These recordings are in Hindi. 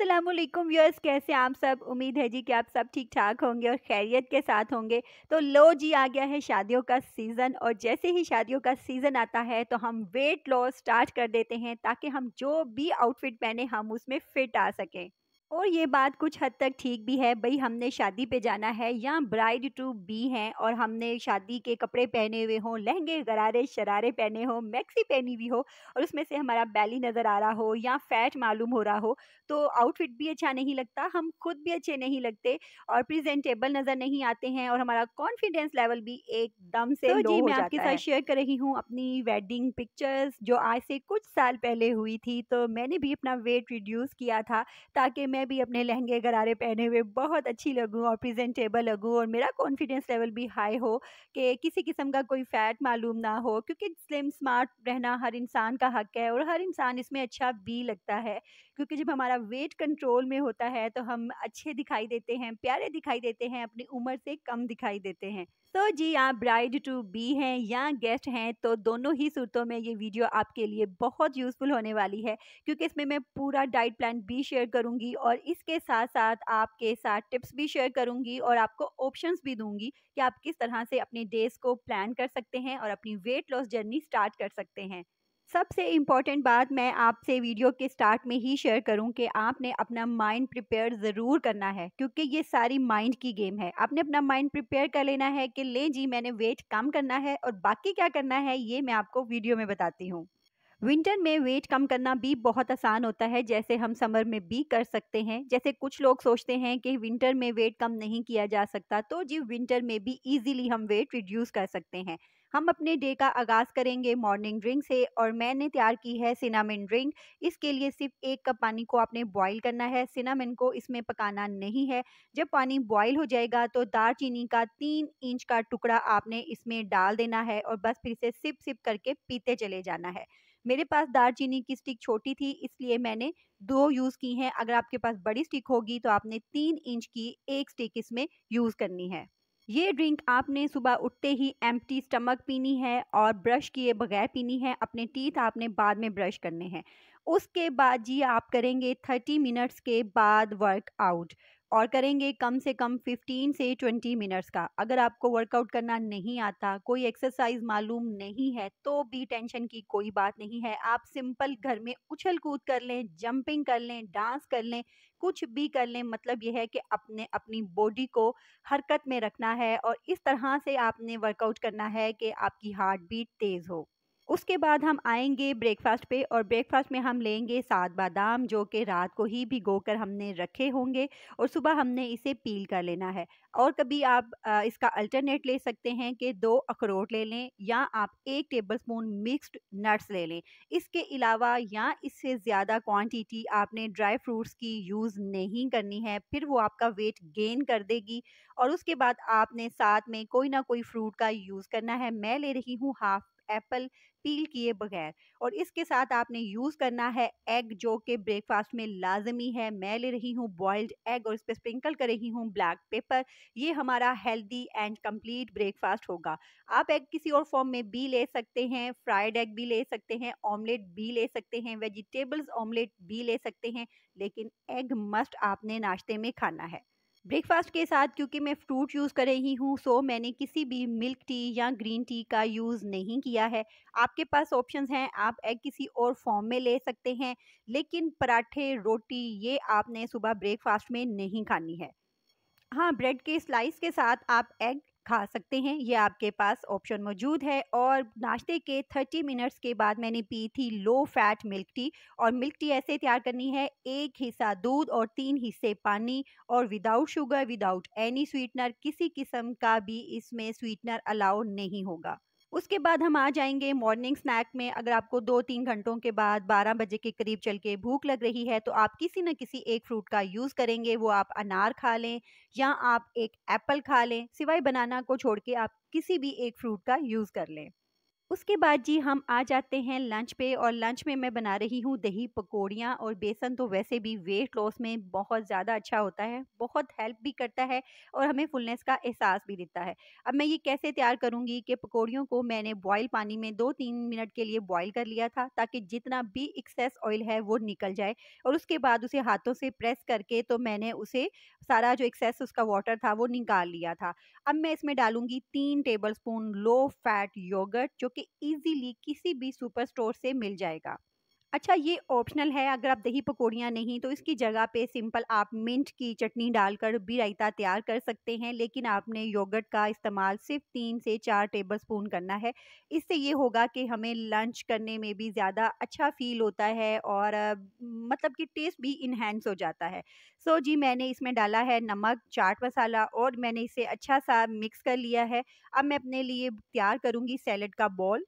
असलम व्यूअर्स कैसे आप सब उम्मीद है जी कि आप सब ठीक ठाक होंगे और खैरियत के साथ होंगे तो लो जी आ गया है शादियों का सीज़न और जैसे ही शादियों का सीज़न आता है तो हम वेट लॉस स्टार्ट कर देते हैं ताकि हम जो भी आउटफिट पहने हम उसमें फिट आ सकें और ये बात कुछ हद तक ठीक भी है भाई हमने शादी पे जाना है या ब्राइड टू बी हैं और हमने शादी के कपड़े पहने हुए हों लहंगे गरारे शरारे पहने हों मैक्सी पहनी हुई हो और उसमें से हमारा बैली नज़र आ रहा हो या फैट मालूम हो रहा हो तो आउटफिट भी अच्छा नहीं लगता हम खुद भी अच्छे नहीं लगते और प्रजेंटेबल नज़र नहीं आते हैं और हमारा कॉन्फिडेंस लेवल भी एकदम से तो जी मैं आपके साथ शेयर कर रही हूँ अपनी वेडिंग पिक्चर्स जो आज से कुछ साल पहले हुई थी तो मैंने भी अपना वेट रिड्यूस किया था ताकि मैं मैं भी अपने लहंगे गरारे पहने हुए बहुत अच्छी लगूँ और प्रेजेंटेबल लगूँ और मेरा कॉन्फिडेंस लेवल भी हाई हो कि किसी किस्म का कोई फ़ैट मालूम ना हो क्योंकि स्लिम स्मार्ट रहना हर इंसान का हक है और हर इंसान इसमें अच्छा भी लगता है क्योंकि जब हमारा वेट कंट्रोल में होता है तो हम अच्छे दिखाई देते हैं प्यारे दिखाई देते हैं अपनी उम्र से कम दिखाई देते हैं तो जी आप ब्राइड टू बी हैं या गेस्ट हैं तो दोनों ही सूरतों में ये वीडियो आपके लिए बहुत यूज़फुल होने वाली है क्योंकि इसमें मैं पूरा डाइट प्लान भी शेयर करूँगी और इसके साथ साथ आपके साथ टिप्स भी शेयर करूंगी और आपको ऑप्शंस भी दूंगी कि आप किस तरह से अपने डेज को प्लान कर सकते हैं और अपनी वेट लॉस जर्नी स्टार्ट कर सकते हैं सबसे इम्पॉर्टेंट बात मैं आपसे वीडियो के स्टार्ट में ही शेयर करूं कि आपने अपना माइंड प्रिपेयर ज़रूर करना है क्योंकि ये सारी माइंड की गेम है आपने अपना माइंड प्रिपेयर कर लेना है कि ले जी मैंने वेट कम करना है और बाकी क्या करना है ये मैं आपको वीडियो में बताती हूँ विंटर में वेट कम करना भी बहुत आसान होता है जैसे हम समर में भी कर सकते हैं जैसे कुछ लोग सोचते हैं कि विंटर में वेट कम नहीं किया जा सकता तो जी विंटर में भी इजीली हम वेट रिड्यूस कर सकते हैं हम अपने डे का आगाज़ करेंगे मॉर्निंग ड्रिंक से और मैंने तैयार की है सिनामिन ड्रिंक इसके लिए सिर्फ एक कप पानी को आपने बॉईल करना है सिनामिन को इसमें पकाना नहीं है जब पानी बॉईल हो जाएगा तो दार चीनी का तीन इंच का टुकड़ा आपने इसमें डाल देना है और बस फिर से सिप सिप करके पीते चले जाना है मेरे पास दालचीनी की स्टिक छोटी थी इसलिए मैंने दो यूज़ की हैं अगर आपके पास बड़ी स्टिक होगी तो आपने तीन इंच की एक स्टिक इसमें यूज़ करनी है ये ड्रिंक आपने सुबह उठते ही एम्प्टी स्टमक पीनी है और ब्रश किए बगैर पीनी है अपने टीथ आपने बाद में ब्रश करने हैं उसके बाद जी आप करेंगे थर्टी मिनट्स के बाद वर्कआउट और करेंगे कम से कम 15 से 20 मिनट्स का अगर आपको वर्कआउट करना नहीं आता कोई एक्सरसाइज मालूम नहीं है तो भी टेंशन की कोई बात नहीं है आप सिंपल घर में उछल कूद कर लें जंपिंग कर लें डांस कर लें कुछ भी कर लें मतलब यह है कि अपने अपनी बॉडी को हरकत में रखना है और इस तरह से आपने वर्कआउट करना है कि आपकी हार्ट बीट तेज़ हो उसके बाद हम आएंगे ब्रेकफास्ट पे और ब्रेकफास्ट में हम लेंगे सात बादाम जो कि रात को ही भिगो कर हमने रखे होंगे और सुबह हमने इसे पील कर लेना है और कभी आप इसका अल्टरनेट ले सकते हैं कि दो अखरोट ले लें या आप एक टेबलस्पून मिक्स्ड नट्स ले लें इसके अलावा या इससे ज़्यादा क्वांटिटी आपने ड्राई फ्रूट्स की यूज़ नहीं करनी है फिर वो आपका वेट गेन कर देगी और उसके बाद आपने साथ में कोई ना कोई फ्रूट का यूज़ करना है मैं ले रही हूँ हाफ एप्पल पील किए बगैर और इसके साथ आपने यूज़ करना है एग जो कि ब्रेकफास्ट में लाजमी है मैं ले रही हूँ बॉयल्ड एग और इस पर स्प्रिंकल कर रही हूँ ब्लैक पेपर ये हमारा हेल्दी एंड कंप्लीट ब्रेकफास्ट होगा आप एग किसी और फॉर्म में भी ले सकते हैं फ्राइड एग भी ले सकते हैं ऑमलेट भी ले सकते हैं वेजिटेबल्स ऑमलेट भी ले सकते हैं लेकिन एग मस्ट आपने नाश्ते में खाना है ब्रेकफास्ट के साथ क्योंकि मैं फ्रूट यूज़ कर रही हूँ सो मैंने किसी भी मिल्क टी या ग्रीन टी का यूज़ नहीं किया है आपके पास ऑप्शंस हैं आप एग किसी और फॉर्म में ले सकते हैं लेकिन पराठे रोटी ये आपने सुबह ब्रेकफास्ट में नहीं खानी है हाँ ब्रेड के स्लाइस के साथ आप एग खा सकते हैं ये आपके पास ऑप्शन मौजूद है और नाश्ते के 30 मिनट्स के बाद मैंने पी थी लो फैट मिल्क टी और मिल्क टी ऐसे तैयार करनी है एक हिस्सा दूध और तीन हिस्से पानी और without sugar without any sweetener किसी किस्म का भी इसमें स्वीटनर अलाउ नहीं होगा उसके बाद हम आ जाएंगे मॉर्निंग स्नैक में अगर आपको दो तीन घंटों के बाद 12 बजे के करीब चल के भूख लग रही है तो आप किसी न किसी एक फ्रूट का यूज़ करेंगे वो आप अनार खा लें या आप एक एप्पल खा लें सिवाय बनाना को छोड़ के आप किसी भी एक फ्रूट का यूज़ कर लें उसके बाद जी हम आ जाते हैं लंच पे और लंच में मैं बना रही हूँ दही पकौड़ियाँ और बेसन तो वैसे भी वेट लॉस में बहुत ज़्यादा अच्छा होता है बहुत हेल्प भी करता है और हमें फुलनेस का एहसास भी देता है अब मैं ये कैसे तैयार करूँगी कि पकौड़ियों को मैंने बॉयल पानी में दो तीन मिनट के लिए बॉयल कर लिया था ताकि जितना भी एक्सेस ऑयल है वो निकल जाए और उसके बाद उसे हाथों से प्रेस करके तो मैंने उसे सारा जो एक्सेस उसका वाटर था वो निकाल लिया था अब मैं इसमें डालूंगी तीन tablespoon low fat yogurt जो कि इजीली किसी भी सुपर स्टोर से मिल जाएगा अच्छा ये ऑप्शनल है अगर आप दही पकौड़ियाँ नहीं तो इसकी जगह पे सिंपल आप मिंट की चटनी डालकर भी रायता तैयार कर सकते हैं लेकिन आपने योगर्ट का इस्तेमाल सिर्फ तीन से चार टेबल स्पून करना है इससे ये होगा कि हमें लंच करने में भी ज़्यादा अच्छा फील होता है और मतलब कि टेस्ट भी इन्हेंस हो जाता है सो जी मैंने इसमें डाला है नमक चाट मसाला और मैंने इसे अच्छा सा मिक्स कर लिया है अब मैं अपने लिए तैयार करूँगी सैलड का बॉल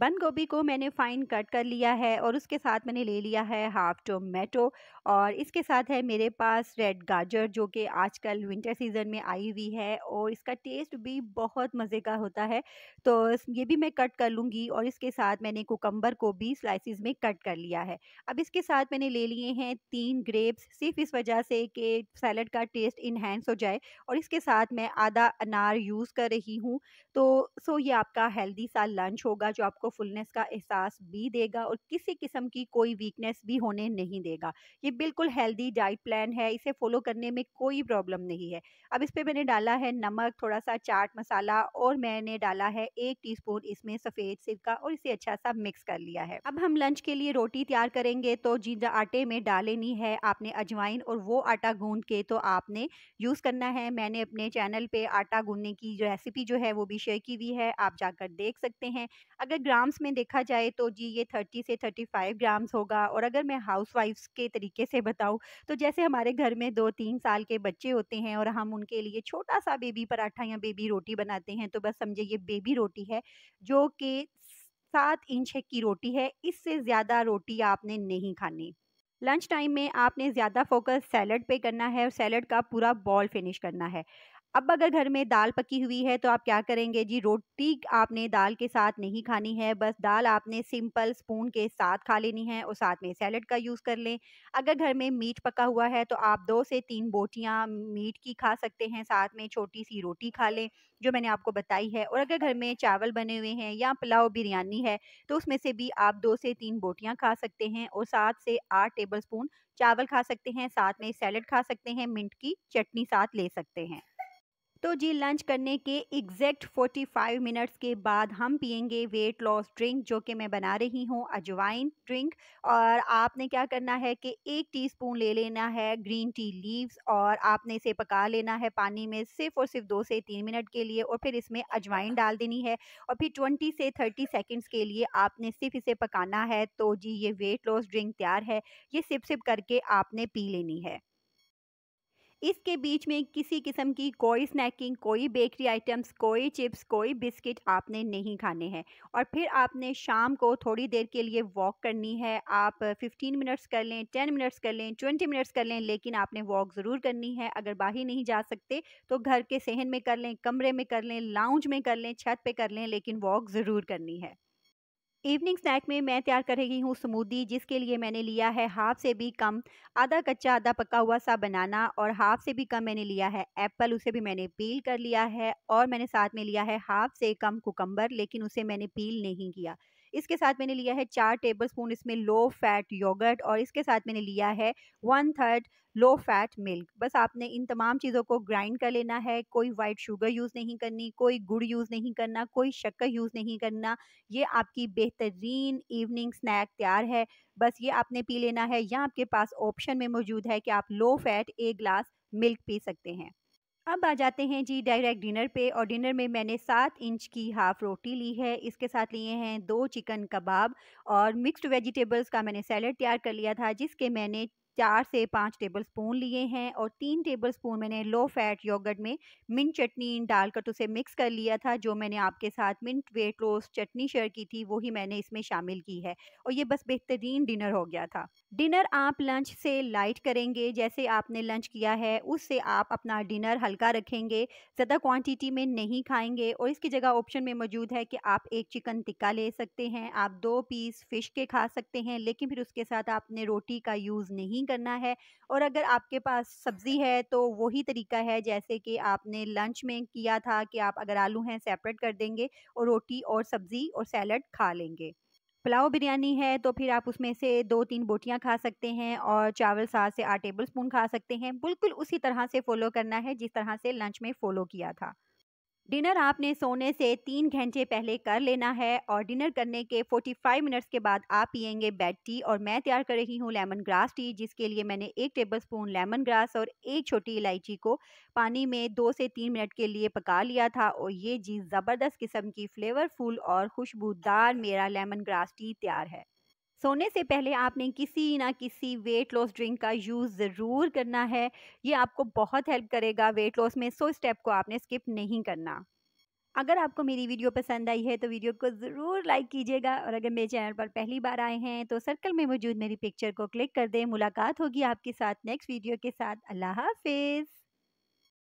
बंद गोभी को मैंने फाइन कट कर लिया है और उसके साथ मैंने ले लिया है हाफ़ टोमेटो और इसके साथ है मेरे पास रेड गाजर जो कि आजकल विंटर सीज़न में आई हुई है और इसका टेस्ट भी बहुत मज़े का होता है तो ये भी मैं कट कर लूँगी और इसके साथ मैंने कोकम्बर को भी स्लाइसिस में कट कर लिया है अब इसके साथ मैंने ले लिए हैं तीन ग्रेप्स सिर्फ इस वजह से कि सैलड का टेस्ट इन्हेंस हो जाए और इसके साथ मैं आधा अनार यूज़ कर रही हूँ तो सो ये आपका हेल्दी सा लंच होगा जो आपको आपको फुलनेस का एहसास भी देगा और किसी किस्म की कोई वीकनेस भी होने नहीं देगा ये बिल्कुल हेल्दी डाइट प्लान है इसे फॉलो करने में कोई प्रॉब्लम नहीं है अब इस पर मैंने डाला है नमक थोड़ा सा चाट मसाला और मैंने डाला है एक टी इसमें सफ़ेद सिरका और इसे अच्छा सा मिक्स कर लिया है अब हम लंच के लिए रोटी तैयार करेंगे तो जिंदा आटे में डालेनी है आपने अजवाइन और वो आटा गूंद के तो आपने यूज़ करना है मैंने अपने चैनल पे आटा गूंदने की रेसिपी जो है वो भी शेयर की हुई है आप जाकर देख सकते हैं अगर ग्राम ग्राम्स में देखा जाए तो जी ये थर्टी से थर्टी फाइव ग्राम्स होगा और अगर मैं हाउस वाइफ्स के तरीके से बताऊँ तो जैसे हमारे घर में दो तीन साल के बच्चे होते हैं और हम उनके लिए छोटा सा बेबी पराठा या बेबी रोटी बनाते हैं तो बस समझे ये बेबी रोटी है जो कि सात इंच की रोटी है इससे ज़्यादा रोटी आपने नहीं खानी लंच टाइम में आपने ज़्यादा फोकस सैलड पे करना है और सैलड का पूरा बॉल फिनिश करना है अब अगर घर में दाल पकी हुई है तो आप क्या करेंगे जी रोटी आपने दाल के साथ नहीं खानी है बस दाल आपने सिंपल स्पून के साथ खा लेनी है और साथ में सैलड का यूज़ कर लें अगर घर में मीट पका हुआ है तो आप दो से तीन बोटियाँ मीट की खा सकते हैं साथ में छोटी सी रोटी खा लें जो मैंने आपको बताई है और अगर घर में चावल बने हुए हैं या पुलाव बिरयानी है तो उसमें से भी आप दो से तीन बोटियाँ खा सकते हैं और सात से आठ टेबल स्पून चावल खा सकते हैं साथ में सैलड खा सकते हैं मिंट की चटनी साथ ले सकते हैं तो जी लंच करने के एग्जैक्ट 45 मिनट्स के बाद हम पियेंगे वेट लॉस ड्रिंक जो कि मैं बना रही हूँ अजवाइन ड्रिंक और आपने क्या करना है कि एक टीस्पून ले लेना है ग्रीन टी लीव्स और आपने इसे पका लेना है पानी में सिर्फ और सिर्फ दो से तीन मिनट के लिए और फिर इसमें अजवाइन डाल देनी है और फिर ट्वेंटी से थर्टी सेकेंड्स के लिए आपने सिर्फ इसे पकाना है तो जी ये वेट लॉस ड्रिंक तैयार है ये सिप सिप करके आपने पी लेनी है इसके बीच में किसी किस्म की कोई स्नैकिंग कोई बेकरी आइटम्स कोई चिप्स कोई बिस्किट आपने नहीं खाने हैं और फिर आपने शाम को थोड़ी देर के लिए वॉक करनी है आप 15 मिनट्स कर लें 10 मिनट्स कर लें 20 मिनट्स कर लें लेकिन आपने वॉक ज़रूर करनी है अगर बाहर नहीं जा सकते तो घर के सहन में कर लें कमरे में कर लें लाउंज में कर लें छत पर कर लें लेकिन वॉक ज़रूर करनी है इवनिंग स्नैक में मैं तैयार कर रही हूँ स्मूदी जिसके लिए मैंने लिया है हाफ से भी कम आधा कच्चा आधा पका हुआ सा बनाना और हाफ से भी कम मैंने लिया है एप्पल उसे भी मैंने पील कर लिया है और मैंने साथ में लिया है हाफ से कम कुकम्बर लेकिन उसे मैंने पील नहीं किया इसके साथ मैंने लिया है चार टेबल स्पून इसमें लो फैट योगर्ट और इसके साथ मैंने लिया है one third low fat milk बस आपने इन तमाम चीज़ों को ग्राइंड कर लेना है कोई वाइट शुगर यूज़ नहीं करनी कोई गुड़ यूज़ नहीं करना कोई शक्कर यूज़ नहीं करना ये आपकी बेहतरीन इवनिंग स्नैक तैयार है बस ये आपने पी लेना है या आपके पास ऑप्शन में मौजूद है कि आप लो फैट एक ग्लास मिल्क पी सकते हैं अब आ जाते हैं जी डायरेक्ट डिनर पे और डिनर में मैंने सात इंच की हाफ़ रोटी ली है इसके साथ लिए हैं दो चिकन कबाब और मिक्स्ड वेजिटेबल्स का मैंने सैलड तैयार कर लिया था जिसके मैंने चार से पाँच टेबल स्पून लिए हैं और तीन टेबल स्पून मैंने लो फैट योगर्ट में मिंट चटनी डालकर तो उसे मिक्स कर लिया था जो मैंने आपके साथ मिंट वेट रोज चटनी शेयर की थी वो ही मैंने इसमें शामिल की है और ये बस बेहतरीन डिनर हो गया था डिनर आप लंच से लाइट करेंगे जैसे आपने लंच किया है उससे आप अपना डिनर हल्का रखेंगे ज़्यादा क्वांटिटी में नहीं खाएंगे और इसकी जगह ऑप्शन में मौजूद है कि आप एक चिकन टिक्का ले सकते हैं आप दो पीस फ़िश के खा सकते हैं लेकिन फिर उसके साथ आपने रोटी का यूज़ नहीं करना है और अगर आपके पास सब्ज़ी है तो वही तरीका है जैसे कि आपने लंच में किया था कि आप अगर आलू हैं सेपरेट कर देंगे और रोटी और सब्ज़ी और सैलड खा लेंगे पुलाव बिरयानी है तो फिर आप उसमें से दो तीन बोटियां खा सकते हैं और चावल सात से आठ टेबल स्पून खा सकते हैं बिल्कुल उसी तरह से फॉलो करना है जिस तरह से लंच में फॉलो किया था डिनर आपने सोने से तीन घंटे पहले कर लेना है और डिनर करने के 45 मिनट्स के बाद आप पियेंगे बेड टी और मैं तैयार कर रही हूँ लेमन ग्रास टी जिसके लिए मैंने एक टेबल स्पून लेमन ग्रास और एक छोटी इलायची को पानी में दो से तीन मिनट के लिए पका लिया था और ये जी ज़बरदस्त किस्म की फ्लेवरफुल और खुशबूदार मेरा लेमन ग्रास टी तैयार है सोने से पहले आपने किसी ना किसी वेट लॉस ड्रिंक का यूज़ ज़रूर करना है ये आपको बहुत हेल्प करेगा वेट लॉस में सो स्टेप को आपने स्किप नहीं करना अगर आपको मेरी वीडियो पसंद आई है तो वीडियो को ज़रूर लाइक कीजिएगा और अगर मेरे चैनल पर पहली बार आए हैं तो सर्कल में मौजूद मेरी पिक्चर को क्लिक कर दें मुलाकात होगी आपके साथ नेक्स्ट वीडियो के साथ अल्लाह हाफिज़